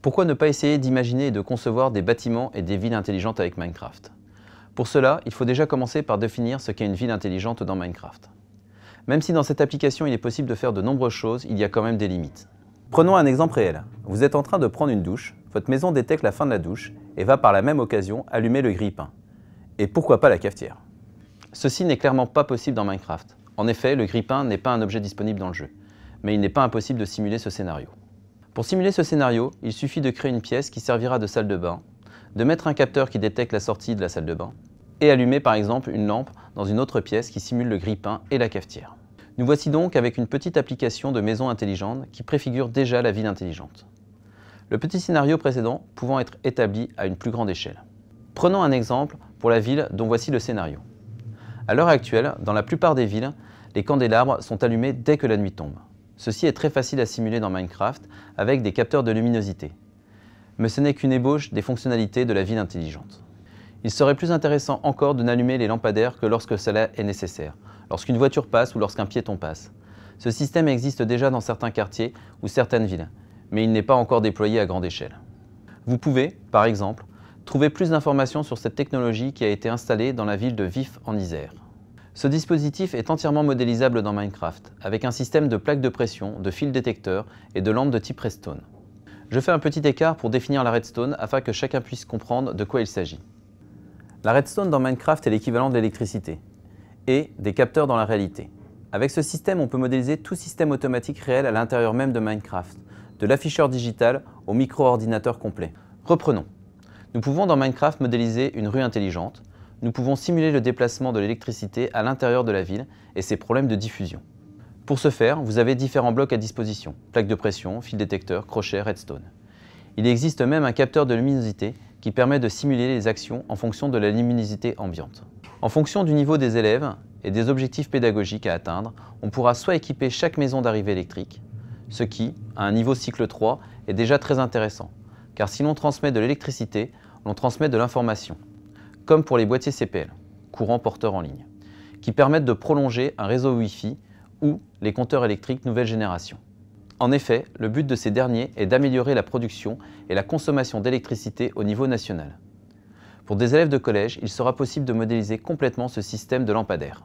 Pourquoi ne pas essayer d'imaginer et de concevoir des bâtiments et des villes intelligentes avec Minecraft Pour cela, il faut déjà commencer par définir ce qu'est une ville intelligente dans Minecraft. Même si dans cette application il est possible de faire de nombreuses choses, il y a quand même des limites. Prenons un exemple réel. Vous êtes en train de prendre une douche, votre maison détecte la fin de la douche et va par la même occasion allumer le grille-pain. Et pourquoi pas la cafetière Ceci n'est clairement pas possible dans Minecraft. En effet, le grippin n'est pas un objet disponible dans le jeu, mais il n'est pas impossible de simuler ce scénario. Pour simuler ce scénario, il suffit de créer une pièce qui servira de salle de bain, de mettre un capteur qui détecte la sortie de la salle de bain, et allumer par exemple une lampe dans une autre pièce qui simule le grippin et la cafetière. Nous voici donc avec une petite application de maison intelligente qui préfigure déjà la ville intelligente. Le petit scénario précédent pouvant être établi à une plus grande échelle. Prenons un exemple pour la ville dont voici le scénario. À l'heure actuelle, dans la plupart des villes, les candélabres sont allumés dès que la nuit tombe. Ceci est très facile à simuler dans Minecraft avec des capteurs de luminosité. Mais ce n'est qu'une ébauche des fonctionnalités de la ville intelligente. Il serait plus intéressant encore de n'allumer les lampadaires que lorsque cela est nécessaire, lorsqu'une voiture passe ou lorsqu'un piéton passe. Ce système existe déjà dans certains quartiers ou certaines villes, mais il n'est pas encore déployé à grande échelle. Vous pouvez, par exemple, Trouvez plus d'informations sur cette technologie qui a été installée dans la ville de Vif en Isère. Ce dispositif est entièrement modélisable dans Minecraft, avec un système de plaques de pression, de fils détecteurs et de lampes de type redstone. Je fais un petit écart pour définir la redstone afin que chacun puisse comprendre de quoi il s'agit. La redstone dans Minecraft est l'équivalent de l'électricité et des capteurs dans la réalité. Avec ce système, on peut modéliser tout système automatique réel à l'intérieur même de Minecraft, de l'afficheur digital au micro-ordinateur complet. Reprenons. Nous pouvons dans Minecraft modéliser une rue intelligente, nous pouvons simuler le déplacement de l'électricité à l'intérieur de la ville et ses problèmes de diffusion. Pour ce faire, vous avez différents blocs à disposition, plaques de pression, fil détecteur, crochet, redstone. Il existe même un capteur de luminosité qui permet de simuler les actions en fonction de la luminosité ambiante. En fonction du niveau des élèves et des objectifs pédagogiques à atteindre, on pourra soit équiper chaque maison d'arrivée électrique, ce qui, à un niveau cycle 3, est déjà très intéressant, car si l'on transmet de l'électricité, l'on transmet de l'information, comme pour les boîtiers CPL, courant porteur en ligne, qui permettent de prolonger un réseau Wi-Fi ou les compteurs électriques nouvelle génération. En effet, le but de ces derniers est d'améliorer la production et la consommation d'électricité au niveau national. Pour des élèves de collège, il sera possible de modéliser complètement ce système de lampadaire.